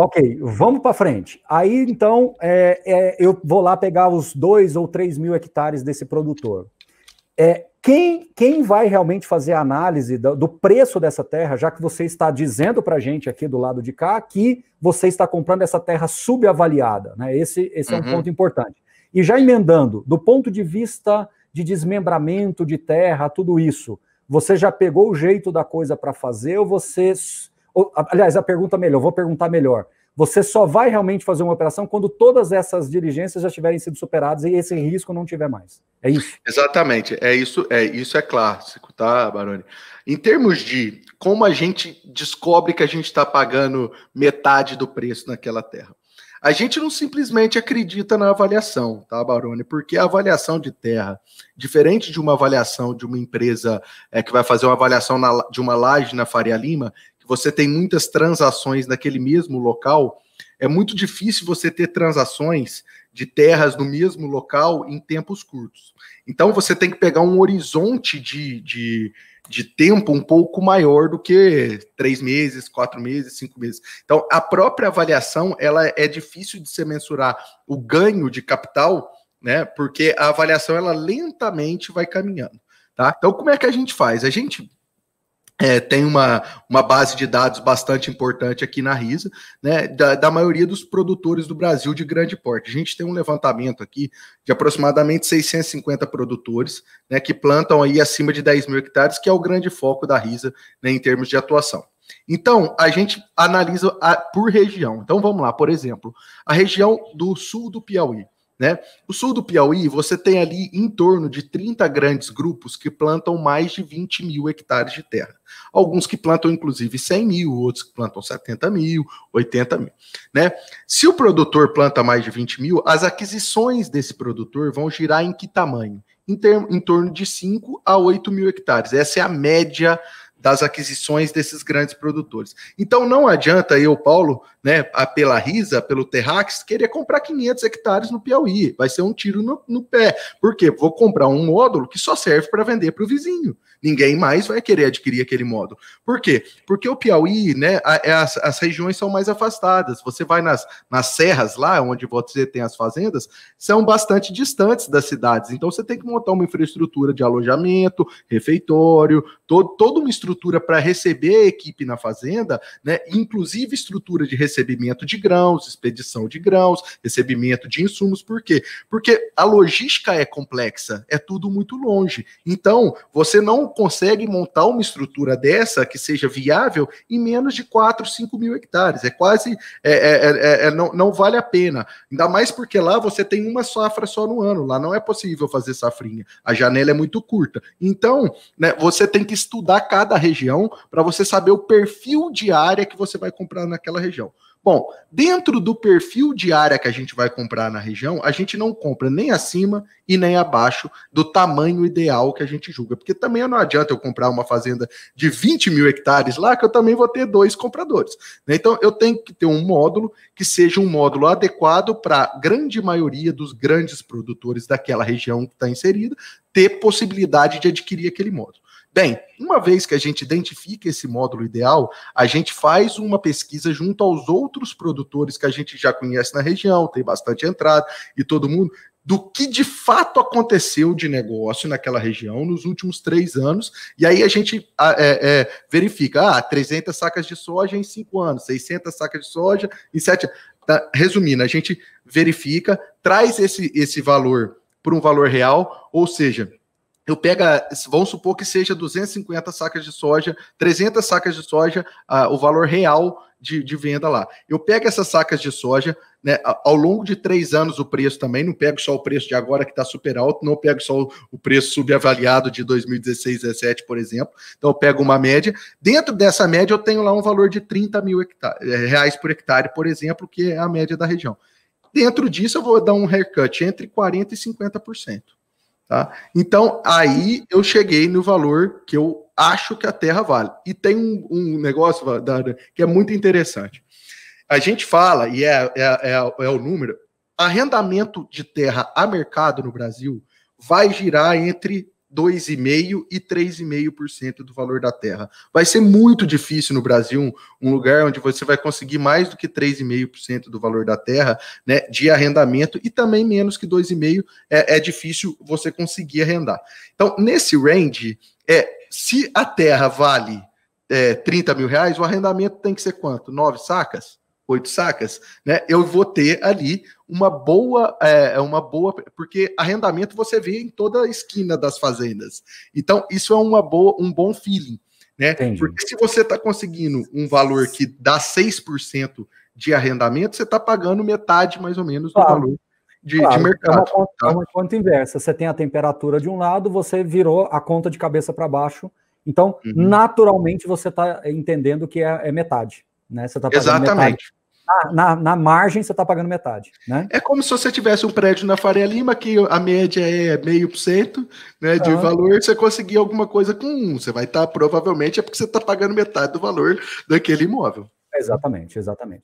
Ok, vamos para frente. Aí então é, é, eu vou lá pegar os dois ou três mil hectares desse produtor. É, quem, quem vai realmente fazer a análise do, do preço dessa terra, já que você está dizendo para a gente aqui do lado de cá que você está comprando essa terra subavaliada? Né? Esse, esse uhum. é um uhum. ponto importante. E já emendando, do ponto de vista de desmembramento de terra, tudo isso, você já pegou o jeito da coisa para fazer ou você aliás, a pergunta melhor, vou perguntar melhor. Você só vai realmente fazer uma operação quando todas essas diligências já tiverem sido superadas e esse risco não tiver mais. É isso. Exatamente, é isso, é isso é clássico, tá, Baroni? Em termos de como a gente descobre que a gente está pagando metade do preço naquela terra. A gente não simplesmente acredita na avaliação, tá, Baroni? Porque a avaliação de terra, diferente de uma avaliação de uma empresa é, que vai fazer uma avaliação na, de uma laje na Faria Lima, você tem muitas transações naquele mesmo local, é muito difícil você ter transações de terras no mesmo local em tempos curtos. Então você tem que pegar um horizonte de, de, de tempo um pouco maior do que três meses, quatro meses, cinco meses. Então a própria avaliação ela é difícil de se mensurar o ganho de capital, né? Porque a avaliação ela lentamente vai caminhando. Tá? Então, como é que a gente faz? A gente é, tem uma, uma base de dados bastante importante aqui na RISA, né, da, da, maioria dos produtores do Brasil de grande porte. A gente tem um levantamento aqui de aproximadamente 650 produtores né, que plantam aí acima de 10 mil hectares, que é o grande foco da RISA né, em termos de atuação. Então, a gente analisa a, por região. Então, vamos lá, por exemplo, a região do sul do Piauí. Né? O sul do Piauí, você tem ali em torno de 30 grandes grupos que plantam mais de 20 mil hectares de terra. Alguns que plantam inclusive 100 mil, outros que plantam 70 mil, 80 mil. Né? Se o produtor planta mais de 20 mil, as aquisições desse produtor vão girar em que tamanho? Em, em torno de 5 a 8 mil hectares. Essa é a média das aquisições desses grandes produtores. Então não adianta eu, Paulo, né, pela Risa, pelo Terrax, querer comprar 500 hectares no Piauí. Vai ser um tiro no, no pé. porque Vou comprar um módulo que só serve para vender para o vizinho. Ninguém mais vai querer adquirir aquele módulo. Por quê? Porque o Piauí, né, é, as, as regiões são mais afastadas. Você vai nas, nas serras lá, onde você tem as fazendas, são bastante distantes das cidades. Então você tem que montar uma infraestrutura de alojamento, refeitório, todo, toda uma estrutura estrutura para receber a equipe na fazenda, né, inclusive estrutura de recebimento de grãos, expedição de grãos, recebimento de insumos, por quê? Porque a logística é complexa, é tudo muito longe. Então, você não consegue montar uma estrutura dessa que seja viável em menos de 4, 5 mil hectares. É quase. É é, é, é, é, não, não vale a pena. Ainda mais porque lá você tem uma safra só no ano. Lá não é possível fazer safrinha. A janela é muito curta. Então, né, você tem que estudar cada região para você saber o perfil de área que você vai comprar naquela região. Bom, dentro do perfil de área que a gente vai comprar na região, a gente não compra nem acima e nem abaixo do tamanho ideal que a gente julga. Porque também não adianta eu comprar uma fazenda de 20 mil hectares lá, que eu também vou ter dois compradores. Né? Então, eu tenho que ter um módulo que seja um módulo adequado para a grande maioria dos grandes produtores daquela região que está inserida ter possibilidade de adquirir aquele módulo. Bem, uma vez que a gente identifica esse módulo ideal, a gente faz uma pesquisa junto aos outros produtores que a gente já conhece na região, tem bastante entrada e todo mundo, do que de fato aconteceu de negócio naquela região nos últimos três anos. E aí a gente é, é, verifica, ah, 300 sacas de soja em cinco anos, 600 sacas de soja em sete anos. Tá, resumindo, a gente verifica, traz esse, esse valor para um valor real, ou seja, eu pega, vamos supor que seja 250 sacas de soja, 300 sacas de soja, uh, o valor real de, de, venda lá. Eu pego essas sacas de soja, né, ao longo de três anos o preço também, não pego só o preço de agora que está super alto, não pego só o, preço subavaliado de 2016, 17, por exemplo. Então eu pego uma média. Dentro dessa média eu tenho lá um valor de 30 mil é, reais por hectare, por exemplo, que é a média da região. Dentro disso eu vou dar um haircut entre 40% e 50%. Tá? Então, aí eu cheguei no valor que eu acho que a Terra vale. E tem um, um negócio que é muito interessante. A gente fala, e é, é, é, é o número, arrendamento de terra a mercado no Brasil vai girar entre 2,5% e 3,5% do valor da terra. Vai ser muito difícil no Brasil um lugar onde você vai conseguir mais do que 3,5% do valor da terra né, de arrendamento e também menos que 2,5% é, é difícil você conseguir arrendar. Então, nesse range, é, se a terra vale é, 30 mil reais, o arrendamento tem que ser quanto? Nove sacas? oito sacas, né? Eu vou ter ali uma boa, é, é uma boa, porque arrendamento você vê em toda a esquina das fazendas. Então isso é uma boa, um bom feeling, né? Entendi. Porque se você está conseguindo um valor que dá 6% de arrendamento, você está pagando metade mais ou menos claro. do valor de, claro, de, mercado. É uma, conta, tá? é uma, conta, inversa. Você tem a temperatura de um lado, você virou a conta de cabeça para baixo. Então, uhum. naturalmente, você está entendendo que é, é metade. Né? Você está Exatamente na, na, margem você está pagando metade. Né? É como se você tivesse um prédio na Faria Lima, que a média é meio por cento né, de ah. valor, você conseguir alguma coisa com um. Você vai estar, tá, provavelmente, é porque você está pagando metade do valor daquele imóvel. Exatamente, exatamente.